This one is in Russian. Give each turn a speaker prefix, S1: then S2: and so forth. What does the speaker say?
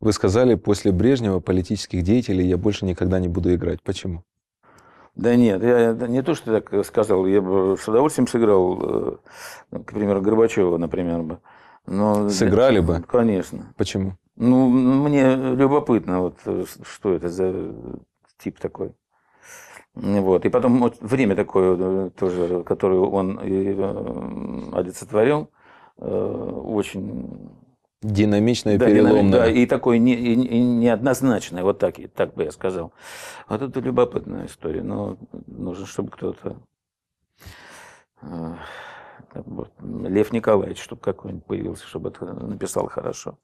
S1: Вы сказали, после Брежнева политических деятелей я больше никогда не буду играть. Почему?
S2: Да нет, я не то, что так сказал. Я бы с удовольствием сыграл, э, ну, к примеру, Горбачева, например, бы. Но Сыграли бы? Конечно. Почему? Ну, мне любопытно, вот, э, что это за тип такой. Вот. И потом вот, время такое э, тоже, которое он олицетворил, очень Динамичное, да, переломное. да, и такое не, и, и неоднозначное, вот так, так бы я сказал. Вот это любопытная история, но нужно, чтобы кто-то... Э, Лев Николаевич, чтобы какой-нибудь появился, чтобы это написал хорошо.